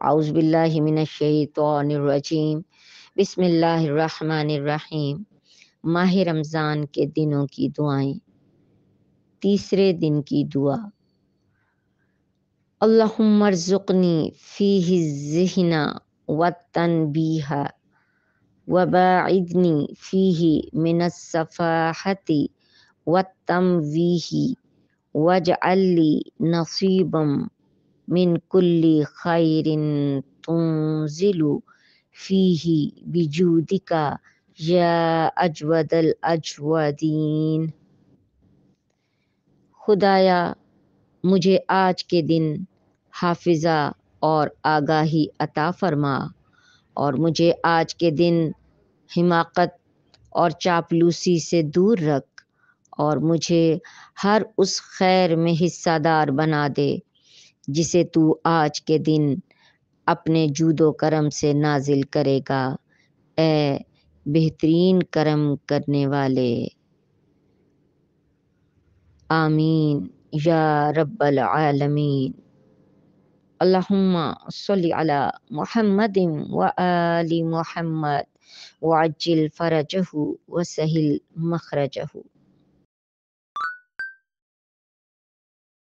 أعوذ بالله من الشيطان الرجيم بسم الله الرحمن الرحيم ماہ رمضان کے دنوں کی دعائیں تیسرے دن کی دعا اللهم ارزقني فيه الذہن والتنبيه وباعدني فيه من الصفاحت والتمويه واجعل لي نصيبا मिन कुल्ली खैरिन तुंजिलु फीही बिजूदिका या अजवदल अजवदीन खुदाया मुझे आज के दिन हाफिज़ा और आगाही अता फरमा और मुझे आज के दिन हिमाकत और चापलूसी से दूर रख और मुझे हर उस खैर में हिस्सादार बना दे جسے تو آج کے دن اپنے جود و کرم سے نازل کرے گا اے بہترین کرم کرنے والے آمین یا رب العالمین اللہم صلی علی محمد و آل محمد وعجل فرجہ وسہل مخرجہ